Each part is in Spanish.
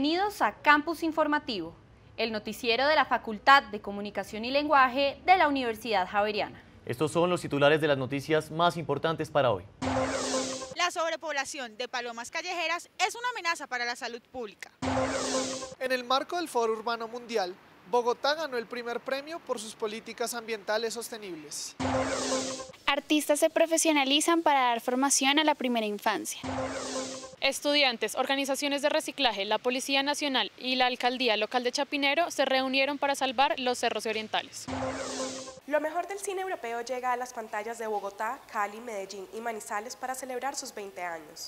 Bienvenidos a Campus Informativo, el noticiero de la Facultad de Comunicación y Lenguaje de la Universidad Javeriana. Estos son los titulares de las noticias más importantes para hoy. La sobrepoblación de palomas callejeras es una amenaza para la salud pública. En el marco del Foro Urbano Mundial, Bogotá ganó el primer premio por sus políticas ambientales sostenibles. Artistas se profesionalizan para dar formación a la primera infancia. Estudiantes, organizaciones de reciclaje, la Policía Nacional y la Alcaldía Local de Chapinero se reunieron para salvar los cerros orientales. Lo mejor del cine europeo llega a las pantallas de Bogotá, Cali, Medellín y Manizales para celebrar sus 20 años.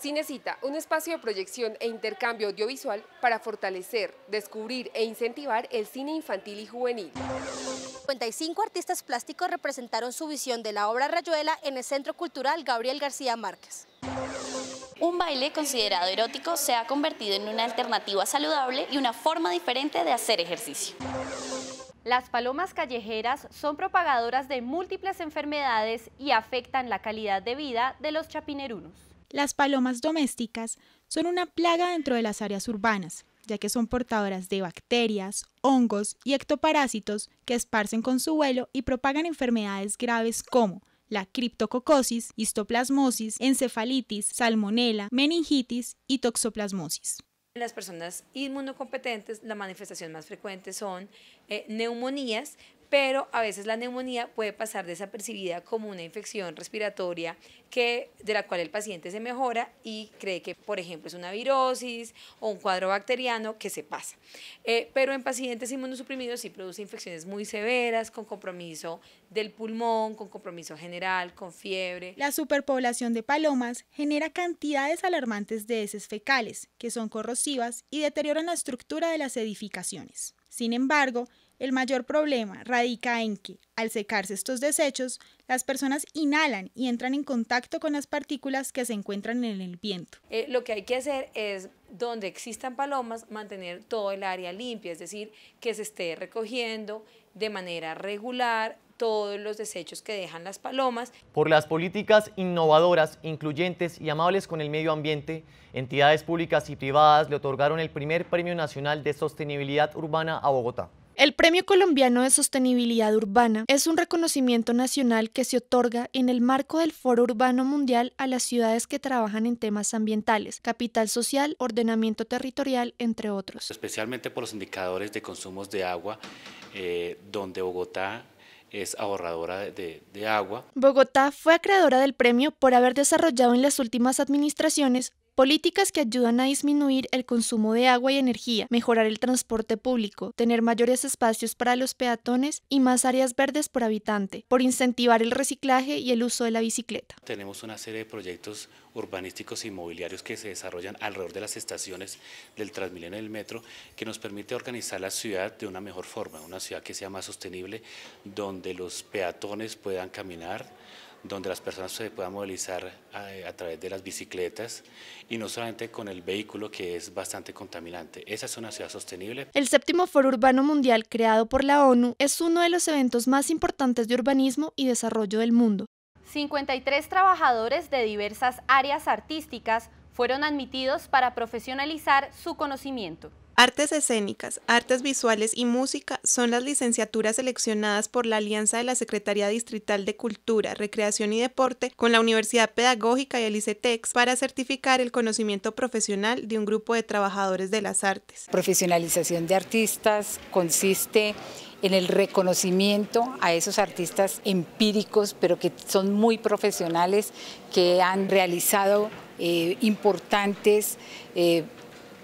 Cinecita, un espacio de proyección e intercambio audiovisual para fortalecer, descubrir e incentivar el cine infantil y juvenil. 55 artistas plásticos representaron su visión de la obra Rayuela en el Centro Cultural Gabriel García Márquez. Un baile considerado erótico se ha convertido en una alternativa saludable y una forma diferente de hacer ejercicio. Las palomas callejeras son propagadoras de múltiples enfermedades y afectan la calidad de vida de los chapinerunos. Las palomas domésticas son una plaga dentro de las áreas urbanas, ya que son portadoras de bacterias, hongos y ectoparásitos que esparcen con su vuelo y propagan enfermedades graves como la criptococosis, histoplasmosis, encefalitis, salmonela, meningitis y toxoplasmosis. En las personas inmunocompetentes, la manifestación más frecuente son eh, neumonías, pero a veces la neumonía puede pasar desapercibida como una infección respiratoria que, de la cual el paciente se mejora y cree que, por ejemplo, es una virosis o un cuadro bacteriano que se pasa. Eh, pero en pacientes inmunosuprimidos sí produce infecciones muy severas, con compromiso del pulmón, con compromiso general, con fiebre. La superpoblación de palomas genera cantidades alarmantes de heces fecales, que son corrosivas y deterioran la estructura de las edificaciones. Sin embargo, el mayor problema radica en que, al secarse estos desechos, las personas inhalan y entran en contacto con las partículas que se encuentran en el viento. Eh, lo que hay que hacer es, donde existan palomas, mantener todo el área limpia, es decir, que se esté recogiendo de manera regular todos los desechos que dejan las palomas. Por las políticas innovadoras, incluyentes y amables con el medio ambiente, entidades públicas y privadas le otorgaron el primer Premio Nacional de Sostenibilidad Urbana a Bogotá. El Premio Colombiano de Sostenibilidad Urbana es un reconocimiento nacional que se otorga en el marco del Foro Urbano Mundial a las ciudades que trabajan en temas ambientales, capital social, ordenamiento territorial, entre otros. Especialmente por los indicadores de consumos de agua, eh, donde Bogotá es ahorradora de, de, agua. Bogotá fue acreedora del premio por haber desarrollado en las últimas administraciones Políticas que ayudan a disminuir el consumo de agua y energía, mejorar el transporte público, tener mayores espacios para los peatones y más áreas verdes por habitante, por incentivar el reciclaje y el uso de la bicicleta. Tenemos una serie de proyectos urbanísticos e inmobiliarios que se desarrollan alrededor de las estaciones del Transmilenio del Metro, que nos permite organizar la ciudad de una mejor forma, una ciudad que sea más sostenible, donde los peatones puedan caminar, donde las personas se puedan movilizar eh, a, través de las bicicletas y no solamente con el vehículo que es bastante contaminante. Esa es una ciudad sostenible. El séptimo Foro Urbano Mundial creado por la ONU es uno de los eventos más importantes de urbanismo y desarrollo del mundo. 53 trabajadores de diversas áreas artísticas fueron admitidos para profesionalizar su conocimiento. Artes escénicas, artes visuales y música son las licenciaturas seleccionadas por la Alianza de la Secretaría Distrital de Cultura, Recreación y Deporte con la Universidad Pedagógica y el ICETEX para certificar el conocimiento profesional de un grupo de trabajadores de las artes. profesionalización de artistas consiste en el reconocimiento a esos artistas empíricos, pero que son muy profesionales, que han realizado eh, importantes eh,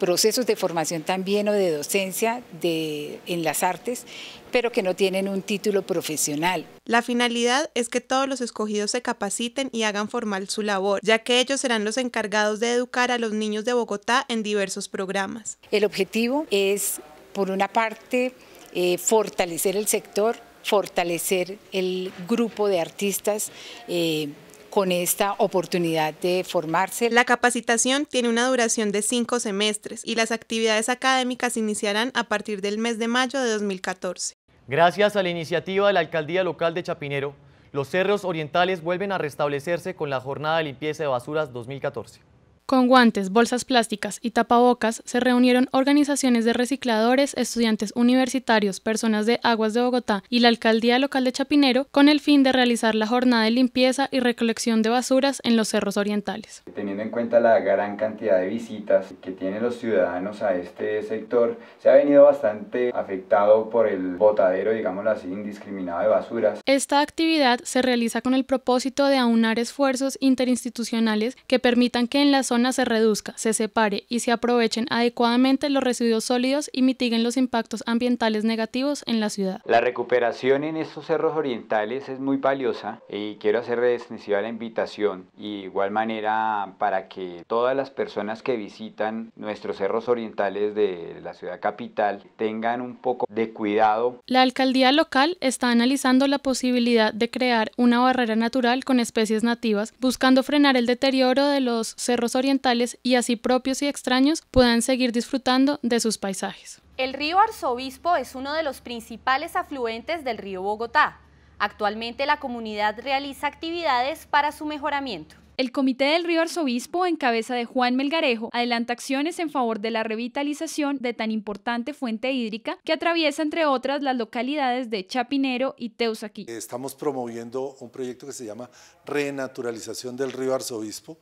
procesos de formación también o de docencia en las artes, pero que no tienen un título profesional. La finalidad es que todos los escogidos se capaciten y hagan formal su labor, ya que ellos serán los encargados de educar a los niños de Bogotá en diversos programas. El objetivo es, por una parte, eh, fortalecer el sector, fortalecer el grupo de artistas. Eh, con esta oportunidad de formarse. La capacitación tiene una duración de cinco semestres y las actividades académicas iniciarán a partir del mes de mayo de 2014. Gracias a la iniciativa de la Alcaldía Local de Chapinero, los cerros orientales vuelven a restablecerse con la jornada de limpieza de basuras 2014. Con guantes, bolsas plásticas y tapabocas se reunieron organizaciones de recicladores, estudiantes universitarios, personas de Aguas de Bogotá y la alcaldía local de Chapinero con el fin de realizar la jornada de limpieza y recolección de basuras en los cerros orientales. Teniendo en cuenta la gran cantidad de visitas que tienen los ciudadanos a este sector, se ha venido bastante afectado por el botadero, digámoslo así, indiscriminado de basuras. Esta actividad se realiza con el propósito de aunar esfuerzos interinstitucionales que permitan que en la zona se reduzca, se separe y se aprovechen adecuadamente los residuos sólidos y mitiguen los impactos ambientales negativos en la ciudad. La recuperación en estos cerros orientales es muy valiosa y quiero hacer extensiva la invitación y igual manera para que todas las personas que visitan nuestros cerros orientales de la ciudad capital tengan un poco de cuidado. La alcaldía local está analizando la posibilidad de crear una barrera natural con especies nativas buscando frenar el deterioro de los cerros orientales y así propios y extraños puedan seguir disfrutando de sus paisajes. El río Arzobispo es uno de los principales afluentes del río Bogotá. Actualmente la comunidad realiza actividades para su mejoramiento. El Comité del Río Arzobispo, en cabeza de Juan Melgarejo, adelanta acciones en favor de la revitalización de tan importante fuente hídrica que atraviesa, entre otras, las localidades de Chapinero y Teusaqui. Estamos promoviendo un proyecto que se llama Renaturalización del Río Arzobispo,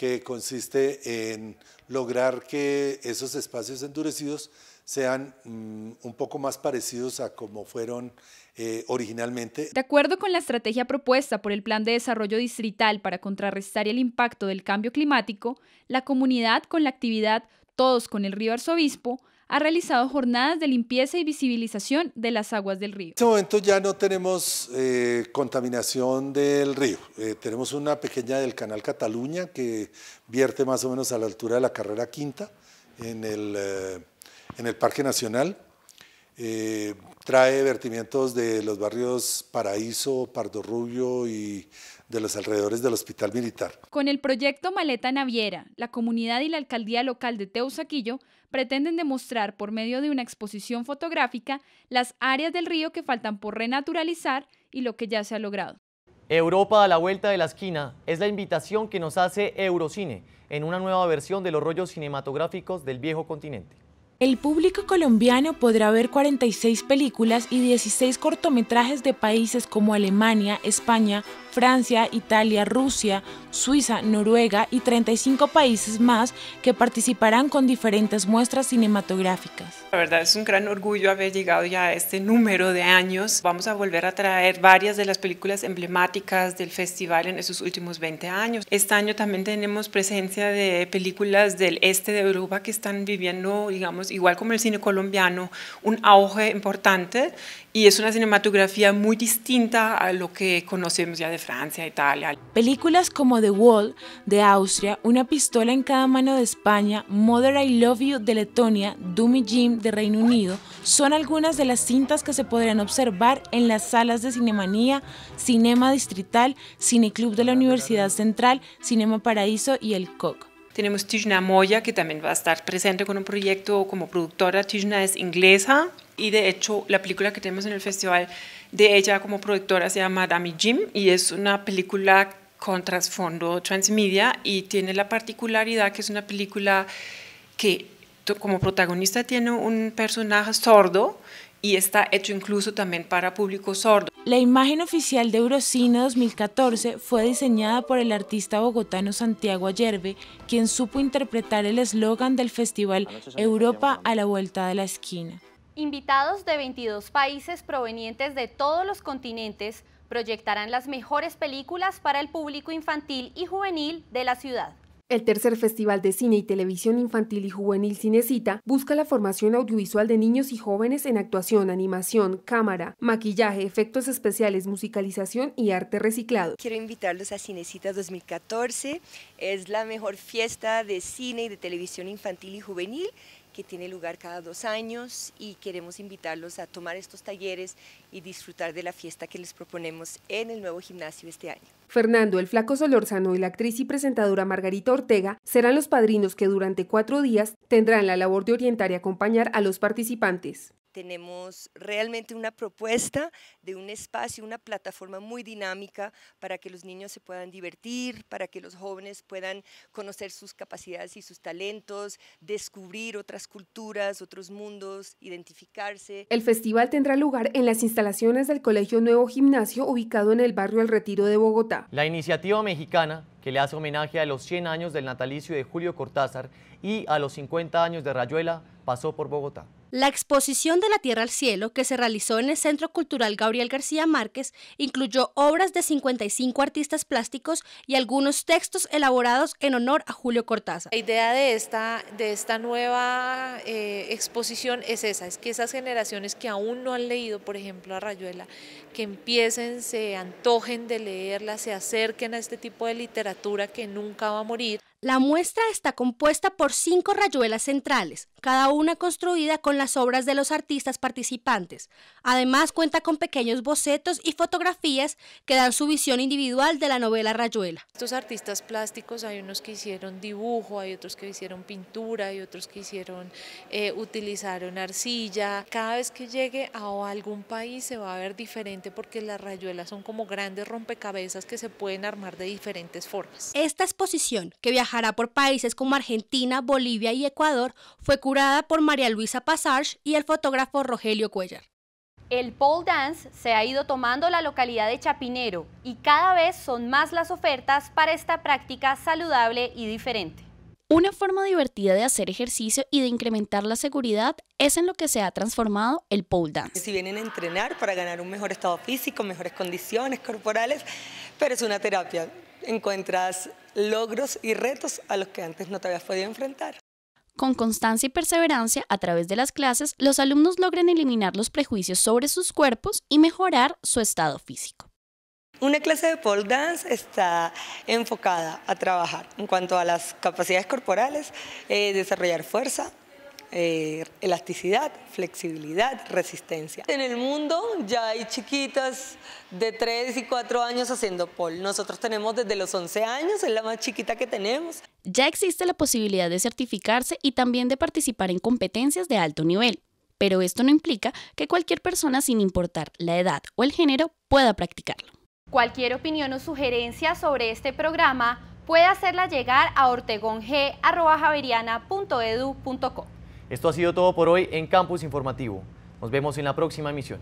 que consiste en lograr que esos espacios endurecidos sean mm, un poco más parecidos a como fueron eh, originalmente. De acuerdo con la estrategia propuesta por el Plan de Desarrollo Distrital para contrarrestar el impacto del cambio climático, la comunidad con la actividad Todos con el Río Arzobispo ha realizado jornadas de limpieza y visibilización de las aguas del río. En este momento ya no tenemos eh, contaminación del río. Eh, tenemos una pequeña del canal Cataluña que vierte más o menos a la altura de la carrera quinta en el, eh, en el Parque Nacional. trae vertimientos de los barrios Paraíso, Pardo Rubio y de los alrededores del Hospital Militar. Con el proyecto Maleta Naviera, la comunidad y la alcaldía local de Teusaquillo pretenden demostrar por medio de una exposición fotográfica las áreas del río que faltan por renaturalizar y lo que ya se ha logrado. Europa a la vuelta de la esquina es la invitación que nos hace Eurocine en una nueva versión de los rollos cinematográficos del viejo continente. El público colombiano podrá ver 46 películas y 16 cortometrajes de países como Alemania, España, Francia, Italia, Rusia, Suiza, Noruega y 35 países más que participarán con diferentes muestras cinematográficas. La verdad es un gran orgullo haber llegado ya a este número de años. Vamos a volver a traer varias de las películas emblemáticas del festival en esos últimos 20 años. Este año también tenemos presencia de películas del este de Europa que están viviendo, digamos, igual como el cine colombiano, un auge importante y es una cinematografía muy distinta a lo que conocemos ya de Francia, Italia. Películas como The Wall de Austria, Una pistola en cada mano de España, Mother I Love You de Letonia, Dummy Jim de Reino Unido son algunas de las cintas que se podrán observar en las salas de Cinemanía, Cinema Distrital, Cineclub de la Universidad Central, Cinema Paraíso y el COC. Tenemos Tishna Moya, que también va a estar presente con un proyecto como productora. Tishna es inglesa, y de hecho la película que tenemos en el festival de ella como productora se llama Dami Jim y es una película con trasfondo transmedia y tiene la particularidad que es una película que como protagonista tiene un personaje sordo y está hecho incluso también para público sordo. La imagen oficial de Eurocine 2014 fue diseñada por el artista bogotano Santiago Ayerbe, quien supo interpretar el eslogan del festival Europa a la vuelta de la esquina. Invitados de 22 países provenientes de todos los continentes proyectarán las mejores películas para el público infantil y juvenil de la ciudad. El tercer Festival de Cine y Televisión Infantil y Juvenil Cinecita busca la formación audiovisual de niños y jóvenes en actuación, animación, cámara, maquillaje, efectos especiales, musicalización y arte reciclado. Quiero invitarlos a Cinecita 2014. Es la mejor fiesta de cine y de televisión infantil y juvenil que tiene lugar cada dos años y queremos invitarlos a tomar estos talleres y disfrutar de la fiesta que les proponemos en el nuevo gimnasio este año. Fernando el Flaco Solorzano y la actriz y presentadora Margarita Ortega serán los padrinos que durante cuatro días tendrán la labor de orientar y acompañar a los participantes tenemos realmente una propuesta de un espacio, una plataforma muy dinámica para que los niños se puedan divertir, para que los jóvenes puedan conocer sus capacidades y sus talentos, descubrir otras culturas, otros mundos, identificarse. El festival tendrá lugar en las instalaciones del Colegio Nuevo Gimnasio ubicado en el barrio El Retiro de Bogotá. La iniciativa mexicana que le hace homenaje a los 100 años del natalicio de Julio Cortázar y a los 50 años de Rayuela, pasó por Bogotá. La exposición de la Tierra al Cielo, que se realizó en el Centro Cultural Gabriel García Márquez, incluyó obras de 55 artistas plásticos y algunos textos elaborados en honor a Julio Cortázar. La idea de esta, de esta nueva eh, exposición es esa, es que esas generaciones que aún no han leído, por ejemplo, a Rayuela, que empiecen, se antojen de leerla, se acerquen a este tipo de literatura que nunca va a morir. La muestra está compuesta por cinco rayuelas centrales, cada una construida con las obras de los artistas participantes. Además cuenta con pequeños bocetos y fotografías que dan su visión individual de la novela Rayuela. Estos artistas plásticos hay unos que hicieron dibujo, hay otros que hicieron pintura, hay otros que hicieron, utilizar eh, utilizaron arcilla. Cada vez que llegue a algún país se va a ver diferente porque las rayuelas son como grandes rompecabezas que se pueden armar de diferentes formas. Esta exposición que viaja por países como Argentina, Bolivia y Ecuador, fue curada por María Luisa Passage y el fotógrafo Rogelio Cuellar. El pole dance se ha ido tomando la localidad de Chapinero y cada vez son más las ofertas para esta práctica saludable y diferente. Una forma divertida de hacer ejercicio y de incrementar la seguridad es en lo que se ha transformado el pole dance. Si vienen a entrenar para ganar un mejor estado físico, mejores condiciones corporales, pero es una terapia encuentras logros y retos a los que antes no te habías podido enfrentar. Con constancia y perseverancia a través de las clases, los alumnos logran eliminar los prejuicios sobre sus cuerpos y mejorar su estado físico. Una clase de pole dance está enfocada a trabajar en cuanto a las capacidades corporales, eh, desarrollar fuerza, eh, elasticidad, flexibilidad, resistencia. En el mundo ya hay chiquitas de 3 y 4 años haciendo pol. Nosotros tenemos desde los 11 años, es la más chiquita que tenemos. Ya existe la posibilidad de certificarse y también de participar en competencias de alto nivel. Pero esto no implica que cualquier persona, sin importar la edad o el género, pueda practicarlo. Cualquier opinión o sugerencia sobre este programa puede hacerla llegar a ortegong.javeriana.edu.co. Esto ha sido todo por hoy en Campus Informativo. Nos vemos en la próxima emisión.